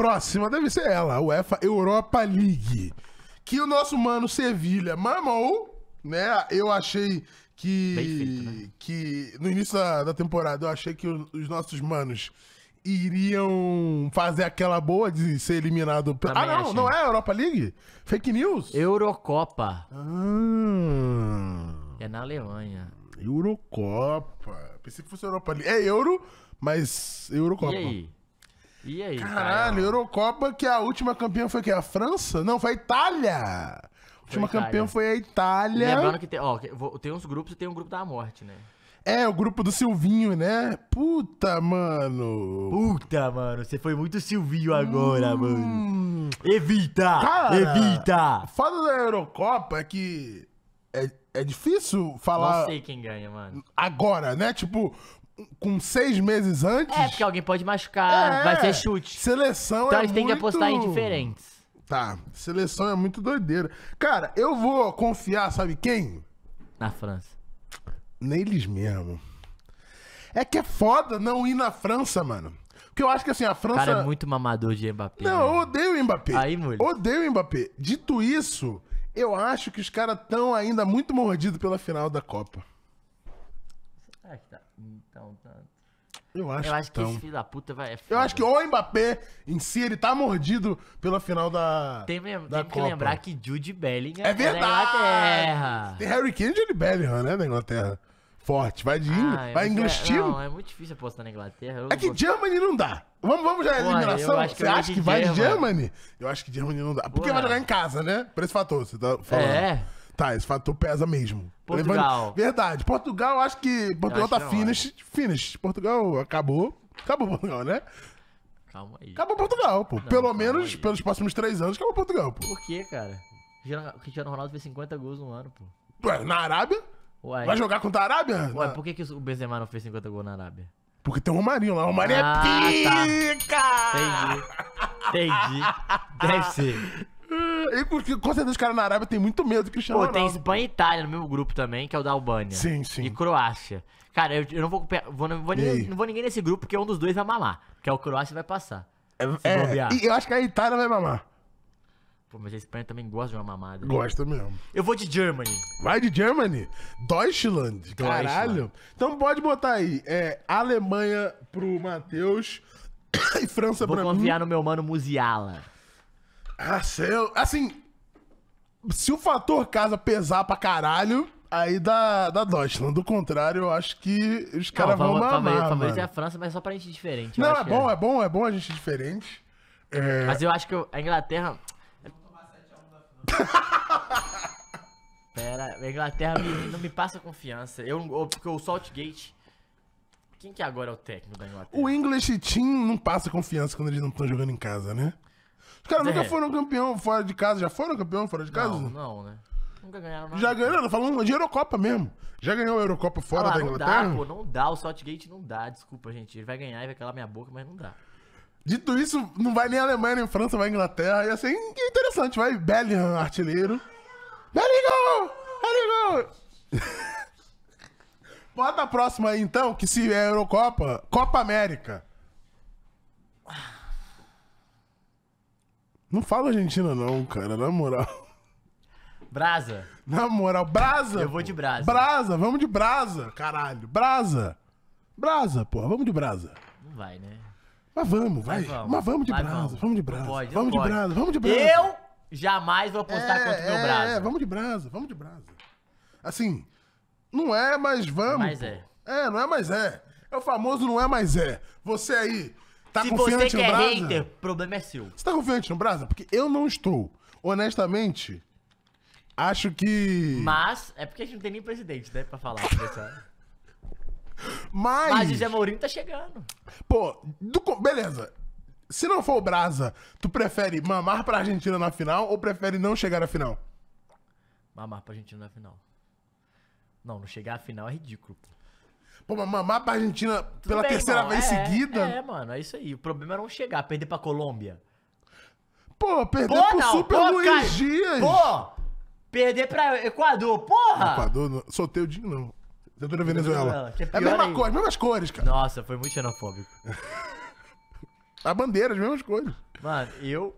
próxima deve ser ela, a UEFA Europa League. Que o nosso mano Sevilha mamou, né? Eu achei que. Feito, né? que no início da, da, temporada eu achei que os, os nossos manos iriam fazer aquela boa de ser eliminado pelo Ah, não, achei. não é a Europa League? Fake news? Eurocopa. Ah. É na Alemanha. Eurocopa. Pensei que fosse Europa League. É Euro, mas Eurocopa. E aí? E aí? Caralho, cara? Eurocopa, que a última campeã foi que? A França? Não, foi a Itália! A última Itália. campeã foi a Itália. Lembrando que tem, ó, tem uns grupos e tem um grupo da morte, né? É, o grupo do Silvinho, né? Puta, mano. Puta, mano. Você foi muito Silvinho agora, hum... mano. Evita! Cara, evita! Fala da Eurocopa é que. É, é difícil falar. Não sei quem ganha, mano. Agora, né? Tipo, com seis meses antes. É, porque alguém pode machucar, É. vai ser chute. Seleção então é eles têm que apostar em diferentes. Tá, seleção é muito doideira. Cara, eu vou confiar, sabe quem? Na França. Neles mesmo. É que é foda não ir na França, mano. Porque eu acho que assim, a O França. cara é muito mamador de Mbappé. Não, eu né? odeio o Mbappé. Aí, moleque. Odeio o Mbappé. Dito isso, eu acho que os caras estão ainda muito mordidos pela final da Copa. Será que tá tanto? Tá. Eu acho, eu acho que, que, então. esse filho da puta vai. É eu acho que o Mbappé em si ele tá mordido pela final da. Tem, mesmo, da tem Copa. que lembrar que Jude Bellingham é, é verdade. É Inglaterra. Tem Harry Kane e Jude Bellingham, né, da Inglaterra. Forte, vai de ah, é vai inglês é, Não, é muito difícil apostar na Inglaterra. é que vou... Germany não dá. Vamos, vamos já à eliminação. você acha que vai de Germany? Eu acho que Germany não dá. Porque Porra. vai jogar em casa, né? Por esse fator, você tá falando. É. Tá, esse fator pesa mesmo. Portugal. Levando... Verdade. Portugal, acho que. Portugal tá acho tá é finish. Finish. Portugal acabou. Acabou Portugal, né? Calma aí. Acabou Portugal, pô. Não, Pelo menos aí. pelos próximos três anos, acabou Portugal, pô. Por quê, cara? O Cristiano Ronaldo fez 50 gols no ano, pô. Ué, na Arábia? Ué. Vai jogar contra a Arábia? Ué, na... por que, que o Benzema não fez 50 gols na Arábia? Porque tem o Romarinho lá. O Romarinho é ah, é pica! Tá. Entendi. Entendi. Deve ser. E com certeza os caras na Arábia tem muito medo do Cristiano Pô, Ronaldo. Pô, tem Espanha e Itália no mesmo grupo também, que é o da Albânia. Sim, sim. E Croácia. Cara, eu, eu não vou, vou, não, vou ninguém, não vou ninguém nesse grupo, porque um dos dois vai mamar. Que é o Croácia vai passar. É, é e eu acho que a Itália vai mamar. Pô, mas a Espanha também gosta de uma mamada. Gosta mesmo. Eu vou de Germany. Vai de Germany? Deutschland, caralho. Então pode botar aí. É, Alemanha pro Matheus e França vou pra mim. Vou confiar no meu mano Musiala. Rassel, assim, se o fator casa pesar pra caralho, aí dá, dá Deutschland. Do contrário, eu acho que os caras vão mamar, Talvez, talvez é a França, mas só pra gente diferente. Não, é bom, é... é bom, é bom a gente diferente. É... Mas eu acho que a Inglaterra... Pera, a Inglaterra me, não me passa confiança. Eu, eu, porque o Saltgate... Quem que é agora é o técnico da Inglaterra? O English Team não passa confiança quando eles não estão jogando em casa, né? Os caras nunca é. foram campeão fora de casa. Já foram campeão fora de casa? Não, não, né? Nunca ganharam nada. Já ganharam, tá falando de Eurocopa mesmo. Já ganhou a Eurocopa fora ah, lá, da Inglaterra? Não dá, pô, não dá. O Southgate não dá, desculpa, gente. Ele vai ganhar e vai calar minha boca, mas não dá. Dito isso, não vai nem Alemanha, nem França, vai Inglaterra. E assim, é interessante, vai Bellingham, artilheiro. Bellingham! Bellingham! Bota a próxima aí, então, que se é Eurocopa, Copa América. Ah. Não fala Argentina, não, cara, na moral. Brasa. Na moral, brasa! Eu vou de brasa. Brasa, vamos de brasa, caralho. Brasa. Brasa, porra, vamos de brasa. Não vai, né? Mas vamos, vai. Mas vamos, Mas vamos de brasa, vamos. vamos de brasa. Não pode, vamos não de pode. brasa, vamos de brasa. Eu jamais vou apostar é, contra o meu é, brasa. É, vamos de brasa, vamos de brasa. Assim, não é, mas vamos. Mas é. É, não é, mas é. É o famoso não é, mas é. Você aí, Tá Se você quer é hater, problema é seu. Você tá confiante no Brasa? Porque eu não estou. Honestamente, acho que. Mas, é porque a gente não tem nem presidente, né, pra falar. Mas. Mas o Zé Mourinho tá chegando. Pô, do... beleza. Se não for o Brasa, tu prefere mamar pra Argentina na final ou prefere não chegar na final? Mamar pra Argentina na final. Não, não chegar à final é ridículo, pô. Pô, mas mamar pra Argentina Tudo pela bem, terceira irmão, vez é, é. seguida. É, mano, é isso aí. O problema era é não chegar, perder pra Colômbia. Pô, perder pô, pro não, Super pô, Luiz cara, Dias. Pô, perder pra Equador, porra! Equador, não. soltei o Dinho, não. Tentou na Venezuela. É, é a mesma aí. cor, as mesmas cores, cara. Nossa, foi muito xenofóbico. a bandeira, as mesmas cores. Mano, eu.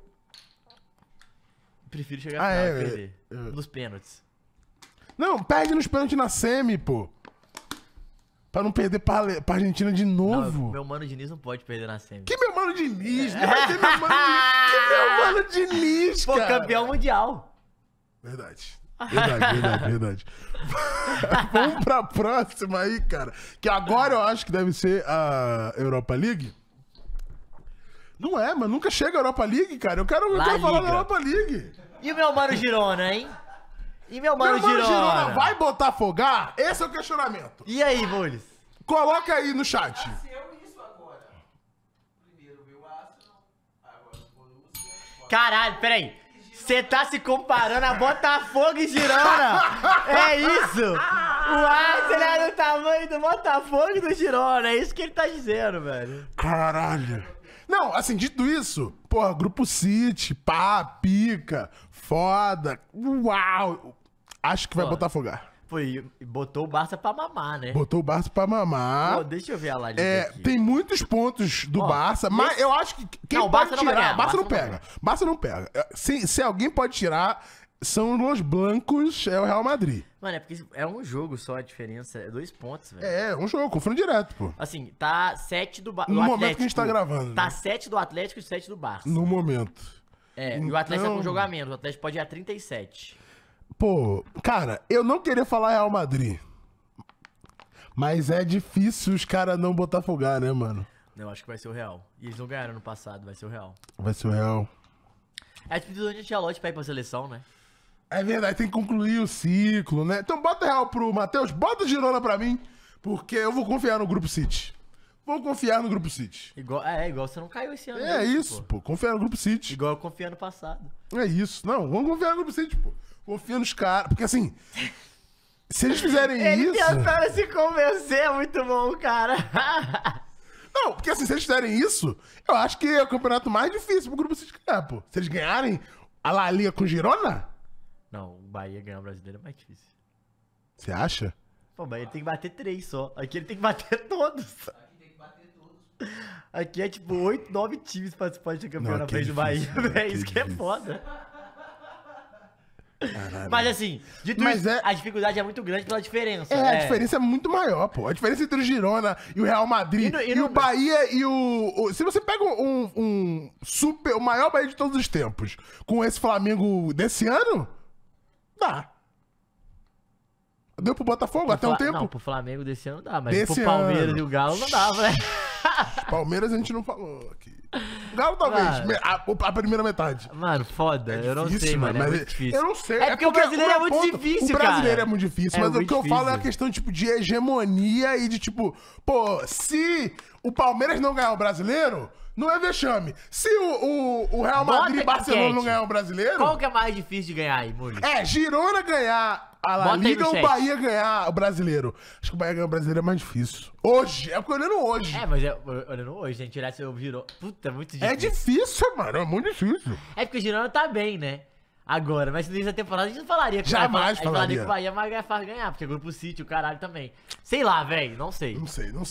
Prefiro chegar ah, final é, e perder. É, é. Nos pênaltis. Não, perde nos pênaltis na semi, pô. Pra não perder pra, pra Argentina de novo. Não, meu mano Diniz não pode perder na semi. Que meu mano Diniz? Não vai ter meu mano Diniz. Que meu mano Diniz, Pô, campeão mundial. Verdade. Verdade, verdade, verdade. Vamos pra próxima aí, cara. Que agora eu acho que deve ser a Europa League. Não é, mas nunca chega a Europa League, cara. Eu quero, eu quero falar da Europa League. E o meu mano Girona, hein? E meu mano, meu mano Girona? Girona vai fogar? Esse é o questionamento. E aí, Bolis? Coloca aí no chat. Ah, Caralho, peraí. Você tá se comparando a Botafogo e Girona? é isso! O Arsenal era é o tamanho do Botafogo e do Girona, é isso que ele tá dizendo, velho. Caralho! Não, assim, dito isso, porra, Grupo City, pá, pica, foda, uau! Acho que vai Pô. fogar. Foi, botou o Barça pra mamar, né? Botou o Barça pra mamar. Pô, deixa eu ver a Lali. é, aqui. Tem muitos pontos do Barça, mas esse... eu acho que quem não, pode Barça tirar... Não Barça, Barça, não, pega. Barça não pega. É, se, se alguém pode tirar, são os Blancos, é o Real Madrid. Mano, é porque é um jogo só a diferença. É dois pontos, velho. É, um jogo, confronto direto, pô. Assim, tá sete do Barça. No Atlético, momento que a gente tá gravando. Tá né? sete do Atlético e sete do Barça. No momento. É, então... e o Atlético tá com um então- jogamento, O Atlético pode ir a 37. Pô, cara, eu não queria falar Real Madrid. Mas é difícil os caras não botar fogar, né, mano? Eu acho que vai ser o Real. E eles não ganharam no passado, vai ser o Real. Vai ser o Real. É tipo de lote pra ir pra seleção, né? É verdade, tem que concluir o ciclo, né? Então bota Real pro Matheus, bota Girona pra mim, porque eu vou confiar no Grupo City. Vou confiar no Grupo City. Igual, é, igual você não caiu esse ano. É mesmo, né, isso, pô. pô. Confiar no Grupo City. Igual eu confiei no passado. É isso. Não, vamos confiar no Grupo City, pô. Confia nos caras. Porque assim. Se eles fizerem Ele isso. ele tentaram se convencer, é muito bom, cara. Não, porque assim, se eles fizerem isso, eu acho que é o campeonato mais difícil pro grupo se ganhar, pô. Se eles ganharem a La Liga com Girona? Não, o Bahia ganhar o brasileiro é mais difícil. Você acha? Pô, o ele tem que bater três só. Aqui ele tem que bater todos. Aqui tem que bater todos. Aqui é tipo oito, nove times participantes do campeonato Não, é do Bahia, velho. É isso que é foda. Mas assim, dito Mas isso, é... a dificuldade é muito grande pela diferença. É, a né? diferença é muito maior, pô. A diferença entre o Girona e o Real Madrid, e, no, e, no... e o Bahia e o, o... Se você pega um, um, super... O maior Bahia de todos os tempos com esse Flamengo desse ano, dá. Deu pro Botafogo pro até um tempo? Não, pro Flamengo desse ano dá, mas desse pro Palmeiras ano. e o Galo não dava, né? Palmeiras a gente não falou aqui. Não, talvez. Mano, a, a, primeira metade. Mano, foda. É difícil, eu não sei, mano. É muito é- difícil. Eu não sei. É, é porque, o brasileiro é, é muito ponto, difícil, cara. O brasileiro é muito difícil, mas muito o que difícil. eu falo é a questão, tipo, de hegemonia e de, tipo, pô, se o Palmeiras não ganhar o brasileiro, não é vexame. Se o, o, o Real Madrid e Barcelona não ganhar o brasileiro. Qual que é mais difícil de ganhar aí, Muri? É, Girona ganhar a ah lá, Liga aí, o Bahia ganhar o brasileiro? Acho que o Bahia ganhar o brasileiro é mais difícil. Hoje, é porque olhando hoje. É, mas é, olhando hoje, a gente tirar seu Girona. Puta, é muito é difícil. É difícil, mano, é muito difícil. É porque o Girona tá bem, né? Agora, mas no início da temporada a gente não falaria que Jamais o Bahia, falaria. falaria que o Bahia vai é ganhar, porque é grupo City, o caralho também. Sei lá, velho, não sei. Não sei, não sei.